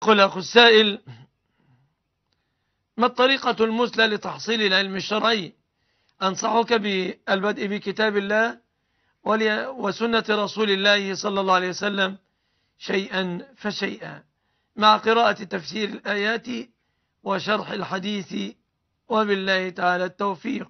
قل أخو السائل ما الطريقة المثلى لتحصيل العلم الشرعي أنصحك بالبدء بكتاب الله وسنة رسول الله صلى الله عليه وسلم شيئا فشيئا مع قراءة تفسير الآيات وشرح الحديث وبالله تعالى التوفيق